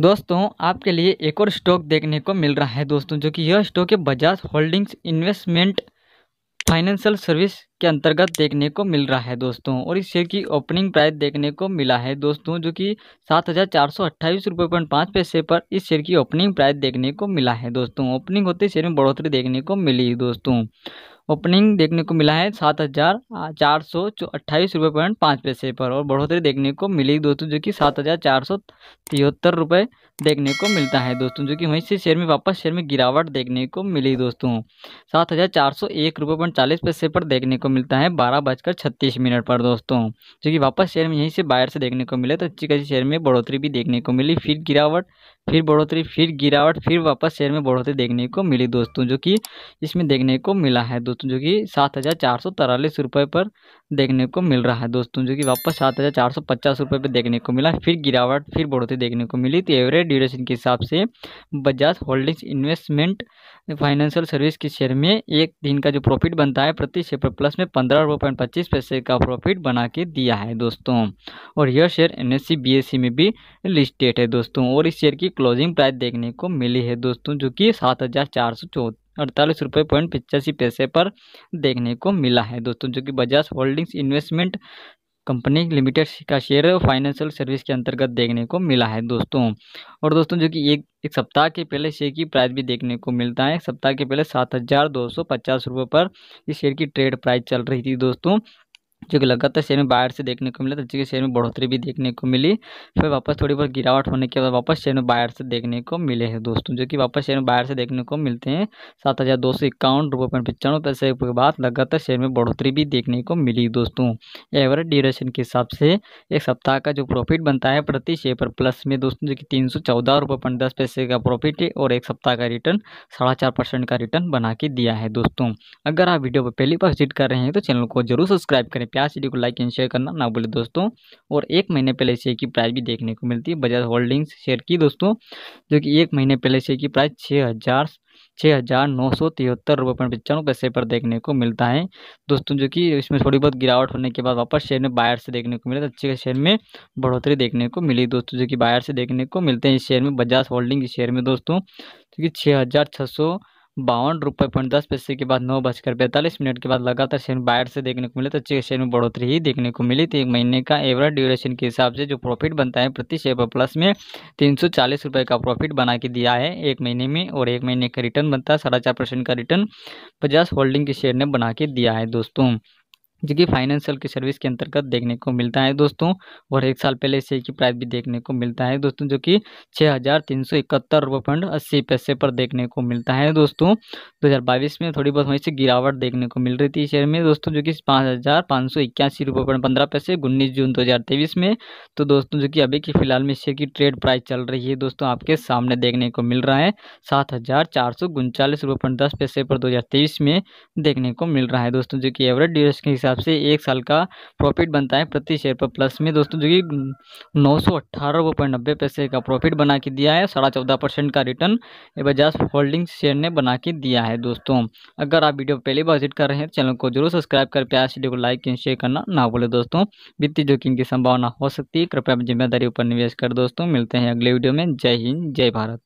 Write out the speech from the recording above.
दोस्तों आपके लिए एक और स्टॉक देखने को मिल रहा है दोस्तों जो कि यह स्टॉक है Bajaj holdings investment financial service के अंतर्गत देखने को मिल रहा है दोस्तों और इस शेयर की ओपनिंग प्राइस देखने को मिला है दोस्तों जो कि सात हज़ार चार सौ अट्ठाईस रुपये पॉइंट पाँच पैसे पर इस शेयर की ओपनिंग प्राइस देखने को मिला है दोस्तों ओपनिंग होते शेयर में बढ़ोतरी देखने को मिली दोस्तों ओपनिंग देखने को मिला है सात हज़ार चार सौ अट्ठाईस रुपये पॉइंट पाँच पैसे पर और बढ़ोतरी देखने को मिली दोस्तों जो कि सात हज़ार चार सौ तिहत्तर रुपये देखने को मिलता है दोस्तों जो कि वहीं से शेयर में वापस शेयर में गिरावट देखने को मिली दोस्तों सात हज़ार चार सौ एक रुपये पॉइंट चालीस पैसे पर देखने को मिलता है बारह बजकर छत्तीस मिनट पर दोस्तों जो कि वापस शेयर में यहीं से बाहर से देखने को मिले तो अच्छी खासी शेयर में बढ़ोतरी भी देखने को मिली फिर गिरावट फिर बढ़ोतरी फिर गिरावट फिर वापस शेयर में बढ़ोतरी देखने को मिली दोस्तों जो कि इसमें देखने को मिला है दोस्तों दोस्तों जो कि सात हज़ार चार सौ तिरालीस रुपये पर देखने को मिल रहा है दोस्तों जो कि वापस सात हज़ार चार सौ पचास रुपये पर देखने को मिला फिर गिरावट फिर बढ़ोतरी देखने को मिली तो एवरेज ड्यूरेशन के हिसाब से Bajaj holdings investment financial service के शेयर में एक दिन का जो प्रॉफिट बनता है प्रति शेयर प्लस में पंद्रह रुपये पॉइंट पच्चीस पैसे का प्रॉफिट बना के दिया है दोस्तों और यह शेयर एन एस सी में भी लिस्टेड है दोस्तों और इस शेयर की क्लोजिंग प्राइस देखने को मिली है दोस्तों जो कि सात हज़ार चार सौ चौहत्तर अड़तालीस रुपये पॉइंट पिचासी पैसे पर देखने को मिला है दोस्तों जो कि Bajaj holdings investment company limited का शेयर फाइनेंशियल सर्विस के अंतर्गत देखने को मिला है दोस्तों और दोस्तों जो कि एक एक सप्ताह के पहले शेयर की प्राइस भी देखने को मिलता है एक सप्ताह के पहले सात हज़ार दो सौ पचास रुपये पर इस शेयर की ट्रेड प्राइस चल रही थी दोस्तों जो कि लगातार शेयर में बायर से देखने को मिला तो जो कि शेयर में बढ़ोतरी भी देखने को मिली फिर वापस थोड़ी बहुत गिरावट होने के बाद वापस शेयर में बायर से देखने को मिले हैं दोस्तों जो कि वापस शेयर में बायर से देखने को मिलते हैं सात हज़ार दो सौ इक्यावन रुपये पॉइंट पचानवे पैसे के बाद लगातार शेयर में बढ़ोतरी भी देखने को मिली दोस्तों एवरेज ड्यूरेशन के हिसाब से एक सप्ताह का जो प्रॉफिट बनता है प्रति शेयर पर प्लस में दोस्तों जो कि तीन सौ चौदह रुपये पॉइंट दस पैसे का प्रॉफिट है और एक सप्ताह का रिटर्न साढ़ा चार परसेंट का रिटर्न बना के दिया है दोस्तों अगर आप वीडियो पर पहली बार विजिट कर रहे हैं तो चैनल को जरूर सब्सक्राइब करें प्यार से को लाइक एंड शेयर करना ना भूले दोस्तों और एक महीने पहले शेयर की प्राइस भी देखने को मिलती है बजाज होल्डिंग्स शेयर की दोस्तों जो कि एक महीने पहले शेयर की प्राइस छः हज़ार छः हज़ार नौ सौ तिहत्तर रुपये पॉइंट पचानवे पैसे पर देखने को मिलता है दोस्तों जो कि इसमें थोड़ी बहुत गिरावट होने के बाद वापस शेयर में बायर से देखने को मिला तो अच्छे शेयर में बढ़ोतरी देखने को मिली दोस्तों जो कि बायर से देखने को मिलते हैं इस शेयर में बजाज होल्डिंग के शेयर में दोस्तों जो कि छः हज़ार छः सौ बावन रुपये पॉइंट दस पैसे के बाद नौ बजकर पैंतालीस मिनट के बाद लगातार शेयर बायर से देखने को मिले तो अच्छे शेयर में बढ़ोतरी ही देखने को मिली थी एक महीने का एवरेज ड्यूरेशन के हिसाब से जो प्रॉफिट बनता है प्रति शेयर पर प्लस में तीन सौ चालीस रुपये का प्रॉफिट बना के दिया है एक महीने में और एक महीने का रिटर्न बनता है साढ़ा चार परसेंट का रिटर्न पचास होल्डिंग के शेयर ने बना के दिया है दोस्तों जो कि फाइनेंशियल की सर्विस के अंतर्गत देखने को मिलता है दोस्तों और एक साल पहले शेयर की प्राइस भी देखने को मिलता है दोस्तों जो कि छः हज़ार तीन सौ इकहत्तर रुपये पॉइंट अस्सी पैसे पर देखने को मिलता है दोस्तों दो हज़ार बाईस में थोड़ी बहुत वहीं से गिरावट देखने को मिल रही थी शेयर में दोस्तों जो कि पाँच हज़ार पाँच सौ इक्यासी रुपये पॉइंट पंद्रह पैसे उन्नीस जून दो हज़ार तेईस में तो दोस्तों जो कि अभी की फिलहाल में शेयर की ट्रेड प्राइस चल रही है दोस्तों आपके सामने देखने को मिल रहा है सात हज़ार चार सौ उनचालीस रुपये पॉइंट दस पैसे पर दो हज़ार तेईस में देखने को मिल रहा है दोस्तों जो कि एवरेज ड्यूरेशन के हिसाब हिसाब से एक साल का प्रॉफिट बनता है प्रति शेयर पर प्लस में दोस्तों जो कि नौ सौ अट्ठारह रुपये नब्बे पैसे का प्रॉफिट बना के दिया है साढ़ा चौदह परसेंट का रिटर्न बजाज होल्डिंग शेयर ने बना के दिया है दोस्तों अगर आप वीडियो पहली बार विजिट कर रहे हैं तो चैनल को जरूर सब्सक्राइब कर प्यार वीडियो को लाइक एंड शेयर करना ना भूलें दोस्तों वित्तीय जोखिम की संभावना हो सकती है कृपया जिम्मेदारी पर निवेश कर दोस्तों मिलते हैं अगले वीडियो में जय हिंद जय भारत